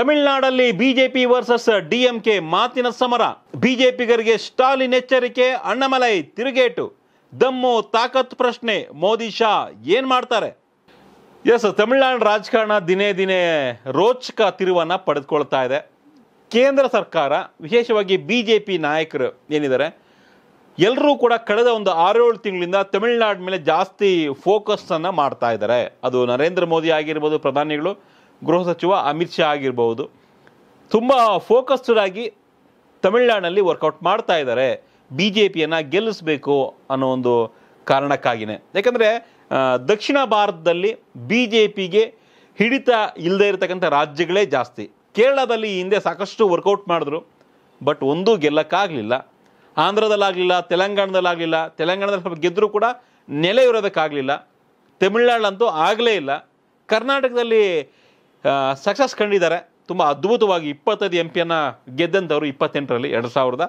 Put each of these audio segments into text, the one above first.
ತಮಿಳುನಾಡಲ್ಲಿ BJP versus DMK ಮಾತಿನ ಸಮರ ಬಿಜೆಪಿಗರಿಗೆ ಸ್ಟಾಲಿನ್ ಎಚ್ಚರಿಕೆ ಅಣ್ಣಮಲೈ ತಿರುಗೇಟು ದಮ್ಮು ತಾಕತ್ ಪ್ರಶ್ನೆ ಮೋದಿ ಶಾ ಏನು ಮಾಡ್ತಾರೆ ಎಸ್ ತಮಿಳುನಾಡು ರಾಜಕಾರಣ ದಿನೇ ದಿನೇ ರೋಚಕ ತಿರುವನ್ನು ಪಡೆದುಕೊಳ್ತಾ ಇದೆ ಕೇಂದ್ರ ಸರ್ಕಾರ ವಿಶೇಷವಾಗಿ ಬಿ ಜೆ ಪಿ ನಾಯಕರು ಏನಿದ್ದಾರೆ ಎಲ್ಲರೂ ಕೂಡ ಕಳೆದ ಒಂದು ಆರೇಳು ತಿಂಗಳಿಂದ ತಮಿಳುನಾಡು ಮೇಲೆ ಜಾಸ್ತಿ ಫೋಕಸ್ ಫೋಕಸನ್ನು ಮಾಡ್ತಾ ಇದ್ದಾರೆ ಅದು ನರೇಂದ್ರ ಮೋದಿ ಆಗಿರ್ಬೋದು ಪ್ರಧಾನಿಗಳು ಗೃಹ ಸಚಿವ ಅಮಿತ್ ಶಾ ಆಗಿರ್ಬೋದು ತುಂಬ ಫೋಕಸ್ಡ್ ಆಗಿ ತಮಿಳ್ನಾಡಿನಲ್ಲಿ ವರ್ಕೌಟ್ ಮಾಡ್ತಾ ಇದ್ದಾರೆ ಬಿ ಜೆ ಪಿಯನ್ನು ಗೆಲ್ಲಿಸಬೇಕು ಅನ್ನೋ ಒಂದು ಕಾರಣಕ್ಕಾಗಿಯೇ ಯಾಕಂದರೆ ದಕ್ಷಿಣ ಭಾರತದಲ್ಲಿ ಬಿ ಜೆ ಪಿಗೆ ಹಿಡಿತ ಇಲ್ಲದೆ ಇರತಕ್ಕಂಥ ರಾಜ್ಯಗಳೇ ಜಾಸ್ತಿ ಕೇರಳದಲ್ಲಿ ಹಿಂದೆ ಸಾಕಷ್ಟು ವರ್ಕೌಟ್ ಮಾಡಿದ್ರು ಬಟ್ ಒಂದೂ ಗೆಲ್ಲಕ್ಕಾಗಲಿಲ್ಲ ಆಂಧ್ರದಲ್ಲಾಗಲಿಲ್ಲ ತೆಲಂಗಾಣದಲ್ಲಾಗಲಿಲ್ಲ ತೆಲಂಗಾಣದಲ್ಲಿ ಸ್ವಲ್ಪ ಗೆದ್ದರೂ ಕೂಡ ನೆಲೆ ಇರೋದಕ್ಕಾಗಲಿಲ್ಲ ತಮಿಳ್ನಾಡಂತೂ ಆಗಲೇ ಇಲ್ಲ ಕರ್ನಾಟಕದಲ್ಲಿ ಸಕ್ಸಸ್ ಕಂಡಿದ್ದಾರೆ ತುಂಬ ಅದ್ಭುತವಾಗಿ ಇಪ್ಪತ್ತೈದು ಎಂ ಪಿಯನ್ನು ಗೆದ್ದಂಥವ್ರು ಇಪ್ಪತ್ತೆಂಟರಲ್ಲಿ ಎರಡು ಸಾವಿರದ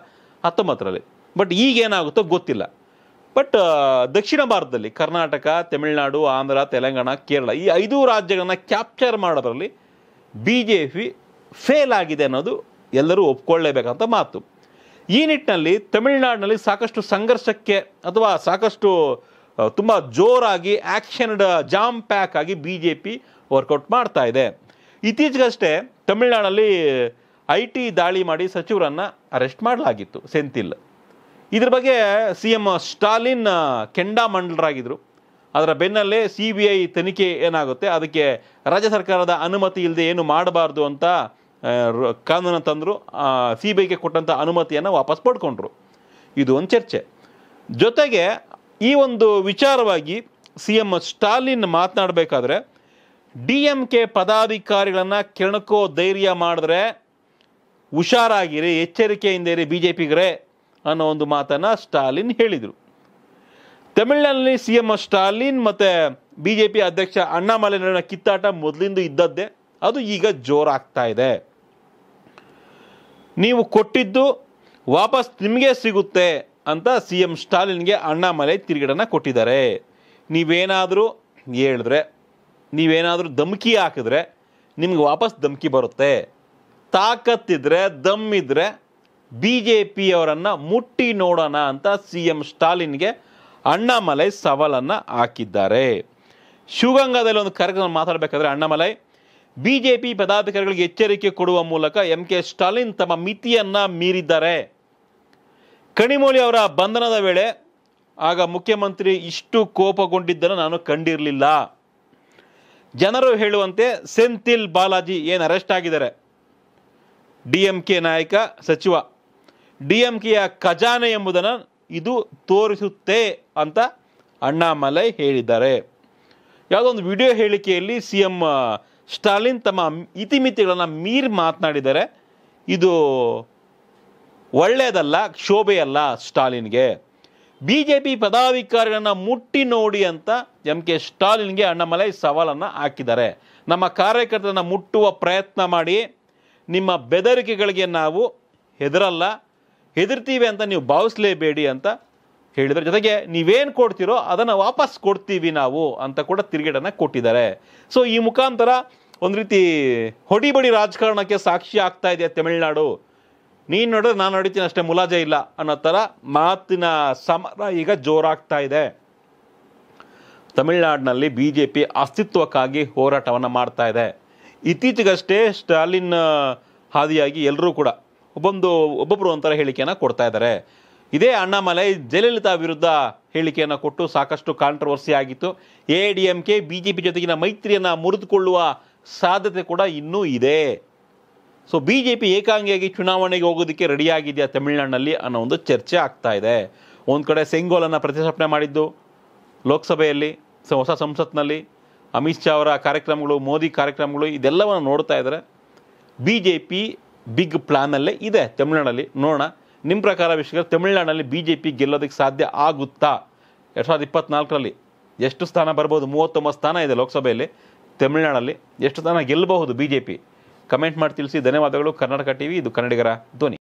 ಹತ್ತೊಂಬತ್ತರಲ್ಲಿ ಬಟ್ ಈಗೇನಾಗುತ್ತೋ ಗೊತ್ತಿಲ್ಲ ಬಟ್ ದಕ್ಷಿಣ ಭಾರತದಲ್ಲಿ ಕರ್ನಾಟಕ ತಮಿಳುನಾಡು ಆಂಧ್ರ ತೆಲಂಗಾಣ ಕೇರಳ ಈ ಐದು ರಾಜ್ಯಗಳನ್ನು ಕ್ಯಾಪ್ಚರ್ ಮಾಡೋದ್ರಲ್ಲಿ ಬಿ ಜೆ ಪಿ ಫೇಲ್ ಆಗಿದೆ ಅನ್ನೋದು ಎಲ್ಲರೂ ಒಪ್ಕೊಳ್ಳೇಬೇಕಂತ ಮಾತು ಈ ನಿಟ್ಟಿನಲ್ಲಿ ತಮಿಳುನಾಡಿನಲ್ಲಿ ಸಾಕಷ್ಟು ಸಂಘರ್ಷಕ್ಕೆ ಅಥವಾ ಸಾಕಷ್ಟು ತುಂಬ ಜೋರಾಗಿ ಆ್ಯಕ್ಷನ್ಡ್ ಜಾಮ್ ಪ್ಯಾಕ್ ಆಗಿ ಬಿ ಜೆ ಪಿ ವರ್ಕೌಟ್ ಮಾಡ್ತಾ ಇದೆ ಇತ್ತೀಚೆಗಷ್ಟೇ ತಮಿಳ್ನಾಡಲ್ಲಿ ಐ ಟಿ ದಾಳಿ ಮಾಡಿ ಸಚಿವರನ್ನು ಅರೆಸ್ಟ್ ಮಾಡಲಾಗಿತ್ತು ಸೆಂಥಿಲ್ ಇದ್ರ ಬಗ್ಗೆ ಸಿ ಎಂ ಸ್ಟಾಲಿನ್ ಕೆಂಡಾಮಂಡಲರಾಗಿದ್ದರು ಅದರ ಬೆನ್ನಲ್ಲೇ ಸಿ ಬಿ ಐ ತನಿಖೆ ಏನಾಗುತ್ತೆ ಅದಕ್ಕೆ ರಾಜ್ಯ ಸರ್ಕಾರದ ಅನುಮತಿ ಇಲ್ಲದೆ ಏನು ಮಾಡಬಾರ್ದು ಅಂತ ಕಾನೂನು ತಂದರು ಸಿ ಬಿ ಐಗೆ ಕೊಟ್ಟಂಥ ಅನುಮತಿಯನ್ನು ವಾಪಸ್ ಪಡ್ಕೊಂಡ್ರು ಇದು ಒಂದು ಚರ್ಚೆ ಜೊತೆಗೆ ಈ ಒಂದು ವಿಚಾರವಾಗಿ ಸಿ ಎಂ ಸ್ಟಾಲಿನ್ ಮಾತನಾಡಬೇಕಾದ್ರೆ ಡಿ ಎಂ ಕೆ ಪದಾಧಿಕಾರಿಗಳನ್ನು ಕೆಣಕೋ ಧೈರ್ಯ ಮಾಡಿದ್ರೆ ಹುಷಾರಾಗಿರಿ ಎಚ್ಚರಿಕೆಯಿಂದ ಇರಿ ಬಿ ಜೆ ಪಿಗರೇ ಅನ್ನೋ ಒಂದು ಮಾತನ್ನು ಸ್ಟಾಲಿನ್ ಹೇಳಿದರು ತಮಿಳ್ನಲ್ಲಿ ಸಿ ಎಂ ಸ್ಟಾಲಿನ್ ಮತ್ತು ಬಿ ಜೆ ಪಿ ಅಧ್ಯಕ್ಷ ಅಣ್ಣಾಮಲೈ ನಡುವಿನ ಕಿತ್ತಾಟ ಮೊದಲಿಂದ ಇದ್ದದ್ದೇ ಅದು ಈಗ ಜೋರಾಗ್ತಾ ಇದೆ ನೀವು ಕೊಟ್ಟಿದ್ದು ವಾಪಸ್ ನಿಮಗೆ ಸಿಗುತ್ತೆ ಅಂತ ಸಿ ಎಂ ಸ್ಟಾಲಿನ್ಗೆ ಅಣ್ಣಾಮಲೆ ತಿರುಗೇಡನ್ನು ಕೊಟ್ಟಿದ್ದಾರೆ ನೀವೇನಾದರೂ ಹೇಳಿದ್ರೆ ನೀವೇನಾದರೂ ಧಮಕಿ ಹಾಕಿದ್ರೆ ನಿಮ್ಗೆ ವಾಪಸ್ ಧಮಕಿ ಬರುತ್ತೆ ತಾಕತ್ತಿದ್ರೆ ದಮ್ಮಿದ್ರೆ ಬಿ ಜೆ ಪಿಯವರನ್ನು ಮುಟ್ಟಿ ನೋಡೋಣ ಅಂತ ಸಿ ಎಂ ಸ್ಟಾಲಿನ್ಗೆ ಅಣ್ಣಾಮಲೈ ಸವಾಲನ್ನು ಹಾಕಿದ್ದಾರೆ ಶಿವಗಂಗಾದಲ್ಲಿ ಒಂದು ಕಾರ್ಯಕ್ರಮ ಮಾತಾಡಬೇಕಾದ್ರೆ ಅಣ್ಣಾಮಲೈ ಬಿ ಜೆ ಪಿ ಪದಾಧಿಕಾರಿಗಳಿಗೆ ಎಚ್ಚರಿಕೆ ಕೊಡುವ ಮೂಲಕ ಎಂ ಕೆ ಸ್ಟಾಲಿನ್ ತಮ್ಮ ಮಿತಿಯನ್ನು ಮೀರಿದ್ದಾರೆ ಕಣಿಮೋಳಿ ಅವರ ಬಂಧನದ ವೇಳೆ ಆಗ ಮುಖ್ಯಮಂತ್ರಿ ಇಷ್ಟು ಕೋಪಗೊಂಡಿದ್ದನ್ನು ನಾನು ಕಂಡಿರಲಿಲ್ಲ ಜನರು ಹೇಳುವಂತೆ ಸೆಂಥಿಲ್ ಬಾಲಾಜಿ ಏನು ಅರೆಸ್ಟ್ ಆಗಿದ್ದಾರೆ ಡಿ ಎಂ ಕೆ ನಾಯಕ ಸಚಿವ ಡಿ ಎಂ ಕೆಯ ಖಜಾನೆ ಎಂಬುದನ್ನು ಇದು ತೋರಿಸುತ್ತೆ ಅಂತ ಅಣ್ಣಾಮಲೈ ಹೇಳಿದ್ದಾರೆ ಯಾವುದೋ ಒಂದು ವಿಡಿಯೋ ಹೇಳಿಕೆಯಲ್ಲಿ ಸಿ ಎಂ ಸ್ಟಾಲಿನ್ ತಮ್ಮ ಇತಿಮಿತಿಗಳನ್ನು ಮೀರಿ ಮಾತನಾಡಿದ್ದಾರೆ ಇದು ಒಳ್ಳೆಯದಲ್ಲ ಕ್ಷೋಭೆಯಲ್ಲ ಸ್ಟಾಲಿನ್ಗೆ ಬಿ ಜೆ ಪಿ ಪದಾಧಿಕಾರಿಗಳನ್ನು ಮುಟ್ಟಿ ನೋಡಿ ಅಂತ ಎಂ ಕೆ ಸ್ಟಾಲಿನ್ಗೆ ಅಣ್ಣಮಲೈ ಸವಾಲನ್ನು ಹಾಕಿದ್ದಾರೆ ನಮ್ಮ ಕಾರ್ಯಕರ್ತರನ್ನು ಮುಟ್ಟುವ ಪ್ರಯತ್ನ ಮಾಡಿ ನಿಮ್ಮ ಬೆದರಿಕೆಗಳಿಗೆ ನಾವು ಹೆದರಲ್ಲ ಹೆದರ್ತೀವಿ ಅಂತ ನೀವು ಭಾವಿಸಲೇಬೇಡಿ ಅಂತ ಹೇಳಿದರೆ ಜೊತೆಗೆ ನೀವೇನು ಕೊಡ್ತೀರೋ ಅದನ್ನು ವಾಪಸ್ ಕೊಡ್ತೀವಿ ನಾವು ಅಂತ ಕೂಡ ತಿರುಗೇಟನ್ನು ಕೊಟ್ಟಿದ್ದಾರೆ ಸೊ ಈ ಮುಖಾಂತರ ಒಂದು ರೀತಿ ಹೊಡಿಬಡಿ ರಾಜಕಾರಣಕ್ಕೆ ಸಾಕ್ಷಿ ಆಗ್ತಾ ಇದೆ ತಮಿಳುನಾಡು ನೀನು ನೋಡಿದ್ರೆ ನಾನು ನಡೀತೀನಿ ಅಷ್ಟೇ ಮುಲಾಜೆ ಇಲ್ಲ ಅನ್ನೋ ಥರ ಮಾತಿನ ಸಮರ ಈಗ ಜೋರಾಗ್ತಾ ಇದೆ ತಮಿಳುನಾಡಿನಲ್ಲಿ ಬಿ ಜೆ ಪಿ ಅಸ್ತಿತ್ವಕ್ಕಾಗಿ ಹೋರಾಟವನ್ನು ಮಾಡ್ತಾ ಇದೆ ಇತ್ತೀಚೆಗಷ್ಟೇ ಸ್ಟಾಲಿನ್ ಹಾದಿಯಾಗಿ ಎಲ್ಲರೂ ಕೂಡ ಒಬ್ಬೊಂದು ಒಬ್ಬೊಬ್ಬರು ಒಂಥರ ಹೇಳಿಕೆಯನ್ನು ಕೊಡ್ತಾ ಇದ್ದಾರೆ ಇದೇ ಅಣ್ಣಾಮಲೆ ಜಯಲಲಿತಾ ವಿರುದ್ಧ ಹೇಳಿಕೆಯನ್ನು ಕೊಟ್ಟು ಸಾಕಷ್ಟು ಕಾಂಟ್ರವರ್ಸಿ ಆಗಿತ್ತು A D M K B J P ಜೊತೆಗಿನ ಮೈತ್ರಿಯನ್ನು ಮುರಿದುಕೊಳ್ಳುವ ಸಾಧ್ಯತೆ ಕೂಡ ಇನ್ನೂ ಇದೆ ಸೊ ಬಿ ಜೆ ಪಿ ಏಕಾಂಗಿಯಾಗಿ ಚುನಾವಣೆಗೆ ಹೋಗೋದಕ್ಕೆ ರೆಡಿಯಾಗಿದೆಯಾ ತಮಿಳುನಾಡಿನಲ್ಲಿ ಅನ್ನೋ ಒಂದು ಚರ್ಚೆ ಆಗ್ತಾ ಇದೆ ಒಂದು ಕಡೆ ಸೆಂಗೋಲನ್ನು ಪ್ರತಿಷ್ಠಾಪನೆ ಮಾಡಿದ್ದು ಲೋಕಸಭೆಯಲ್ಲಿ ಹೊಸ ಸಂಸತ್ನಲ್ಲಿ ಅಮಿತ್ ಶಾ ಅವರ ಕಾರ್ಯಕ್ರಮಗಳು ಮೋದಿ ಕಾರ್ಯಕ್ರಮಗಳು ಇದೆಲ್ಲವನ್ನು ನೋಡ್ತಾ ಇದ್ದಾರೆ ಬಿ ಜೆ ಪಿ ಬಿಗ್ ಪ್ಲ್ಯಾನಲ್ಲೇ ಇದೆ ತಮಿಳ್ನಾಡಲ್ಲಿ ನೋಡೋಣ ನಿಮ್ಮ ಪ್ರಕಾರ ವಿಷಯ ತಮಿಳ್ನಾಡಲ್ಲಿ ಬಿ ಜೆ ಪಿ ಗೆಲ್ಲೋದಕ್ಕೆ ಸಾಧ್ಯ ಆಗುತ್ತಾ ಎರಡು ಸಾವಿರದ ಇಪ್ಪತ್ತ್ನಾಲ್ಕರಲ್ಲಿ ಎಷ್ಟು ಸ್ಥಾನ ಬರ್ಬೋದು ಮೂವತ್ತೊಂಬತ್ತು ಸ್ಥಾನ ಇದೆ ಲೋಕಸಭೆಯಲ್ಲಿ ತಮಿಳ್ನಾಡಲ್ಲಿ ಎಷ್ಟು ಸ್ಥಾನ ಗೆಲ್ಲಬಹುದು ಬಿ ಜೆ ಪಿ ಕಮೆಂಟ್ ಮಾಡಿ ತಿಳಿಸಿ ಧನ್ಯವಾದಗಳು ಕರ್ನಾಟಕ ಟಿವಿ ಇದು ಕನ್ನಡಿಗರ ಧ್ವನಿ